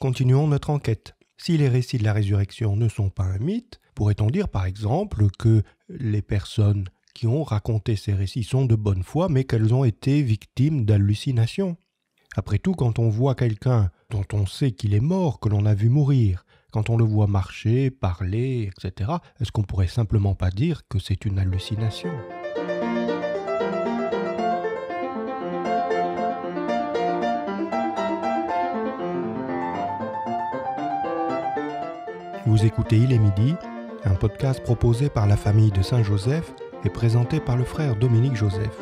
Continuons notre enquête. Si les récits de la résurrection ne sont pas un mythe, pourrait-on dire par exemple que les personnes qui ont raconté ces récits sont de bonne foi mais qu'elles ont été victimes d'hallucinations Après tout, quand on voit quelqu'un dont on sait qu'il est mort, que l'on a vu mourir, quand on le voit marcher, parler, etc., est-ce qu'on pourrait simplement pas dire que c'est une hallucination Vous écoutez Il est midi, un podcast proposé par la famille de Saint-Joseph et présenté par le frère Dominique Joseph.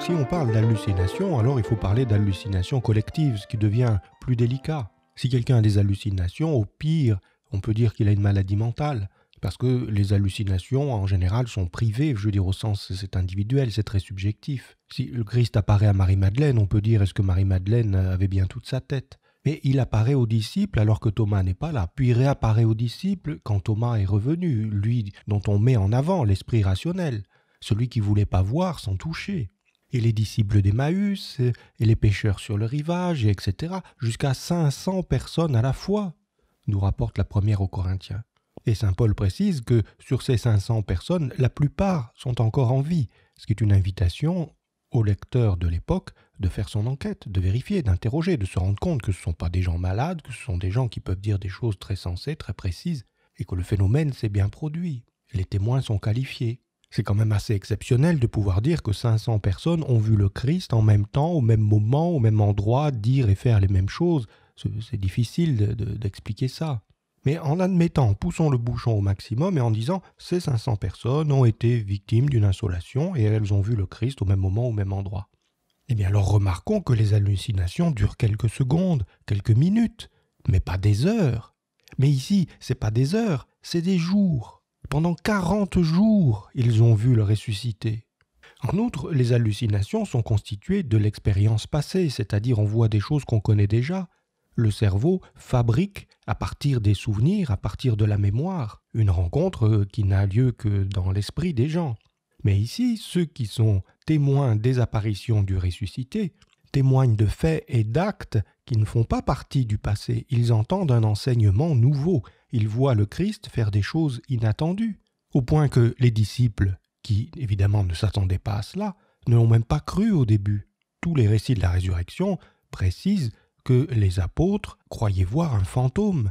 Si on parle d'hallucination, alors il faut parler d'hallucinations collectives, ce qui devient plus délicat. Si quelqu'un a des hallucinations, au pire, on peut dire qu'il a une maladie mentale parce que les hallucinations, en général, sont privées, je veux dire, au sens, c'est individuel, c'est très subjectif. Si le Christ apparaît à Marie-Madeleine, on peut dire, est-ce que Marie-Madeleine avait bien toute sa tête mais il apparaît aux disciples alors que Thomas n'est pas là, puis réapparaît aux disciples quand Thomas est revenu, lui dont on met en avant l'esprit rationnel, celui qui voulait pas voir sans toucher. Et les disciples d'Emmaüs, et les pêcheurs sur le rivage, etc., jusqu'à 500 personnes à la fois, nous rapporte la première aux Corinthiens. Et Saint Paul précise que sur ces 500 personnes, la plupart sont encore en vie, ce qui est une invitation au lecteur de l'époque de faire son enquête, de vérifier, d'interroger, de se rendre compte que ce ne sont pas des gens malades, que ce sont des gens qui peuvent dire des choses très sensées, très précises, et que le phénomène s'est bien produit. Les témoins sont qualifiés. C'est quand même assez exceptionnel de pouvoir dire que 500 personnes ont vu le Christ en même temps, au même moment, au même endroit, dire et faire les mêmes choses. C'est difficile d'expliquer ça mais en admettant, en poussant le bouchon au maximum et en disant ces 500 personnes ont été victimes d'une insolation et elles ont vu le Christ au même moment, au même endroit. Eh bien alors remarquons que les hallucinations durent quelques secondes, quelques minutes, mais pas des heures. Mais ici, c'est pas des heures, c'est des jours. Pendant 40 jours, ils ont vu le ressuscité. En outre, les hallucinations sont constituées de l'expérience passée, c'est-à-dire on voit des choses qu'on connaît déjà, le cerveau fabrique à partir des souvenirs, à partir de la mémoire, une rencontre euh, qui n'a lieu que dans l'esprit des gens. Mais ici, ceux qui sont témoins des apparitions du ressuscité témoignent de faits et d'actes qui ne font pas partie du passé. Ils entendent un enseignement nouveau, ils voient le Christ faire des choses inattendues, au point que les disciples, qui évidemment ne s'attendaient pas à cela, ne l'ont même pas cru au début. Tous les récits de la résurrection précisent que les apôtres croyaient voir un fantôme,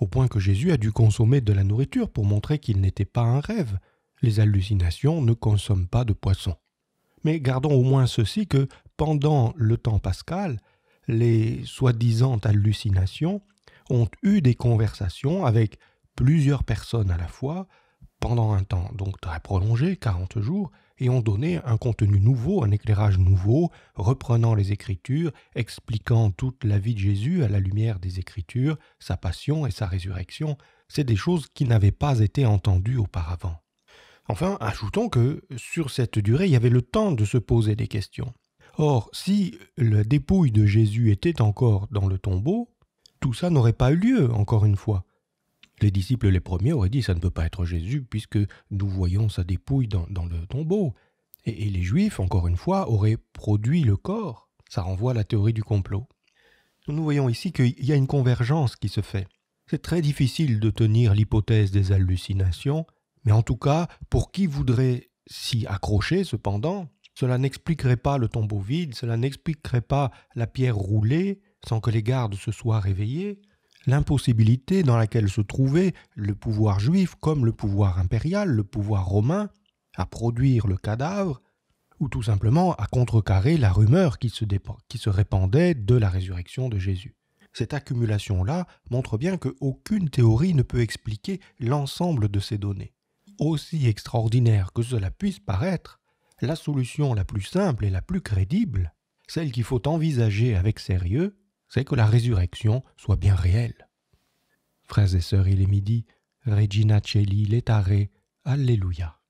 au point que Jésus a dû consommer de la nourriture pour montrer qu'il n'était pas un rêve. Les hallucinations ne consomment pas de poisson. Mais gardons au moins ceci que pendant le temps pascal, les soi-disant hallucinations ont eu des conversations avec plusieurs personnes à la fois pendant un temps donc très prolongé, quarante jours, et ont donné un contenu nouveau, un éclairage nouveau, reprenant les Écritures, expliquant toute la vie de Jésus à la lumière des Écritures, sa passion et sa résurrection. C'est des choses qui n'avaient pas été entendues auparavant. Enfin, ajoutons que sur cette durée, il y avait le temps de se poser des questions. Or, si la dépouille de Jésus était encore dans le tombeau, tout ça n'aurait pas eu lieu, encore une fois. Les disciples les premiers auraient dit ça ne peut pas être Jésus puisque nous voyons sa dépouille dans, le tombeau. Et, et, les Juifs, encore une fois, auraient produit le corps. Ça renvoie à la théorie du complot. Nous voyons ici qu'il y a une convergence qui se fait. C'est très difficile de tenir l'hypothèse des hallucinations, mais en tout cas, pour qui voudrait s'y accrocher cependant, cela n'expliquerait pas le tombeau vide, cela n'expliquerait pas la pierre roulée sans que les gardes se soient réveillés, l'impossibilité dans laquelle se trouvait le pouvoir juif comme le pouvoir impérial, le pouvoir romain, à produire le cadavre, ou tout simplement à contrecarrer la rumeur qui se, répandait de la résurrection de Jésus. Cette accumulation-là montre bien qu'aucune théorie ne peut expliquer l'ensemble de ces données. Aussi extraordinaire que cela puisse paraître, la solution la plus simple et la plus crédible, celle qu'il faut envisager avec sérieux, c'est que la résurrection soit bien réelle. Frères et sœurs, il est midi. Regina Celi, l'Etare, Alléluia.